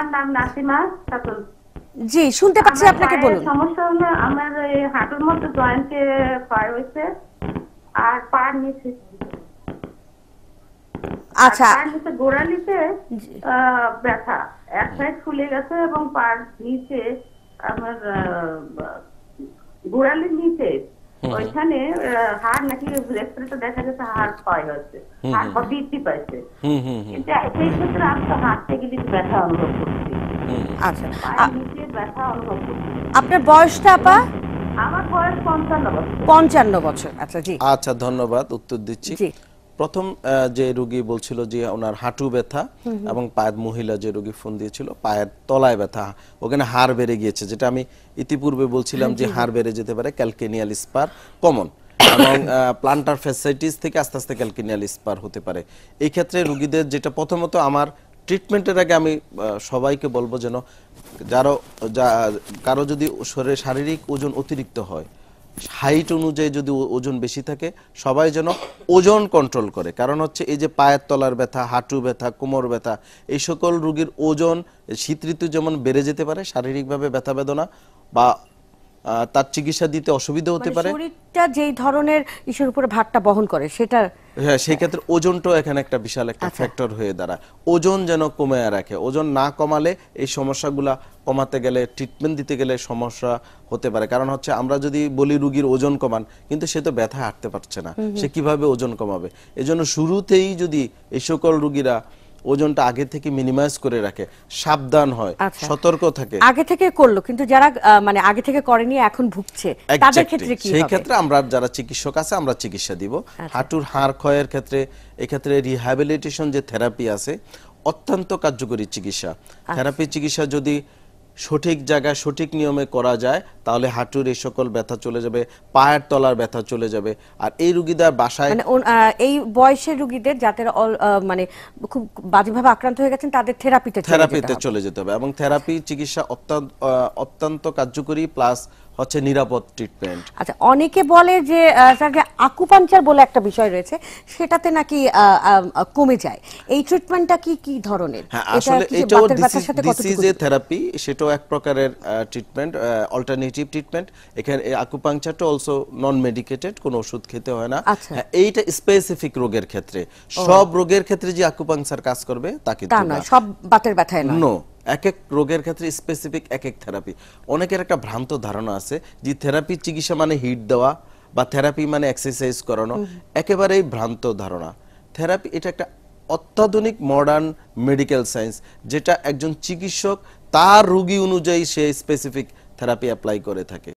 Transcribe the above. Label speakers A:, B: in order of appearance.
A: আমার নাম নাসিমা খাতুন জি শুনতে পাচ্ছি আপনাকে বলুন সমস্যা হলো আমার হাঁটুর মধ্যে জয়েন্টে ফার হয়েছে আর পার নিচে আচ্ছা পার নিচে গোড়ালিতে ব্যথা এক সাইড ফুলে গেছে এবং পার নিচে আমার গোড়ালির নিচে ওইখানে হাড় নাকি দেখা গেছে হাড় ক্ষয় হচ্ছে হাড় বৃদ্ধি কিন্তু সেই ক্ষেত্রে আমি তো ব্যথা অনুভব আচ্ছা ব্যথা অনুভব করছি আপনার বয়সটা আপা আমার বয়স পঞ্চান্ন বছর
B: পঞ্চান্ন বছর আচ্ছা জি আচ্ছা ধন্যবাদ উত্তর দিচ্ছি প্রথম যে রোগী বলছিল যে ওনার হাঁটু ব্যথা এবং পায়ের মহিলা যে রোগী ফোন দিয়েছিল পায়ের তলায় ব্যথা ওখানে হাড় বেড়ে গিয়েছে যেটা আমি ইতিপূর্বে বলছিলাম যে হাড় বেড়ে যেতে পারে ক্যালকেনিয়াল স্পার কমন এবং প্লান্টার ফ্যাসিলিটিস থেকে আস্তে আস্তে ক্যালকেনিয়াল স্পার হতে পারে এই ক্ষেত্রে রোগীদের যেটা প্রথমত আমার ট্রিটমেন্টের আগে আমি সবাইকে বলবো যেন যারো কারো যদি শরীরে শারীরিক ওজন অতিরিক্ত হয় হাইট অনুযায়ী যদি ওজন বেশি থাকে সবাই যেন ওজন কন্ট্রোল করে কারণ হচ্ছে এই যে পায়ের তলার ব্যথা হাঁটু ব্যথা কোমর ব্যথা এই সকল রুগীর ওজন শীত ঋতু যেমন বেড়ে যেতে পারে শারীরিকভাবে ব্যথা বেদনা বা তার চিকিৎসা দিতে অসুবিধা হতে মানে পারে
A: শরীরটা যেই ধরনের ইস্যুর উপরে ভারটা বহন করে সেটা
B: হ্যাঁ সেই ক্ষেত্রে ওজনটাও এখানে একটা বিশাল একটা ফ্যাক্টর আচ্ছা। হয়ে দাঁড়ায় ওজন যেন কমে রাখে ওজন না কমালে এই সমস্যাগুলা কমাতে গেলে ট্রিটমেন্ট দিতে গেলে সমস্যা হতে পারে কারণ হচ্ছে আমরা যদি বলি রুগীর ওজন কমান কিন্তু সে তো ব্যথা হাঁটতে পারছে না সে কিভাবে ওজন কমাবে এজন্য শুরুতেই যদি এই সকল রুগীরা ওজনটা আগে থেকে মিনিমাইজ করে রাখে সাবধান হয় আচ্ছা। সতর্ক থাকে
A: আগে থেকে করলো কিন্তু যারা মানে আগে থেকে করেনি এখন ভুগছে তাদের ক্ষেত্রে কি সেই ক্ষেত্রে
B: আমরা যারা চিকিৎসক আছে আমরা চিকিৎসা দিব আচ্ছা। হাটুর হাড় ক্ষয়ের ক্ষেত্রে এই ক্ষেত্রে রিহ্যাবিলিটেশন যে থেরাপি আছে অত্যন্ত কার্যকরী চিকিৎসা থেরাপি আচ্ছা। চিকিৎসা যদি সঠিক জায়গায় সঠিক নিয়মে করা যায় তাহলে হাঁটুর এই সকল ব্যথা চলে যাবে পায়ের তলার ব্যথা চলে যাবে আর এই রুগীদের বাসায়
A: মানে এই বয়সের রুগীদের যাদের মানে খুব বাজেভাবে আক্রান্ত হয়ে গেছেন তাদের থেরাপিতে থেরাপিতে
B: চলে যেতে হবে এবং থেরাপি চিকিৎসা অত্যন্ত অত্যন্ত কার্যকরী প্লাস হচ্ছে নিরাপদ ট্রিটমেন্ট
A: আচ্ছা অনেকে বলে যে স্যার যে আকুপাঞ্চার বলে একটা বিষয় রয়েছে সেটাতে নাকি কমে যায় এই ট্রিটমেন্টটা কি কি ধরনের হ্যাঁ, আসলে এটাও ডিসিজে
B: থেরাপি সেটাও এক প্রকারের ট্রিটমেন্ট অল্টারনেটিভ ট্রিটমেন্ট এখানে আকুপাঞ্চারটা অলসো নন মেডিকেটেড কোনো ওষুধ খেতে হয় না আচ্ছা। হ্যাঁ, এইটা স্পেসিফিক রোগের ক্ষেত্রে সব রোগের ক্ষেত্রে যে আকুপাঞ্চার কাজ করবে তা কিন্তু না সব
A: বাতের ব্যথায় না
B: এক এক রোগের ক্ষেত্রে স্পেসিফিক এক এক থেরাপি অনেকের একটা ভ্রান্ত ধারণা আছে যে থেরাপি চিকিৎসা মানে হিট দেওয়া বা থেরাপি মানে এক্সারসাইজ করানো একেবারেই ভ্রান্ত ধারণা থেরাপি এটা একটা অত্যাধুনিক মডার্ন মেডিকেল সায়েন্স যেটা একজন চিকিৎসক তার রুগী অনুযায়ী সে স্পেসিফিক থেরাপি অ্যাপ্লাই করে থাকে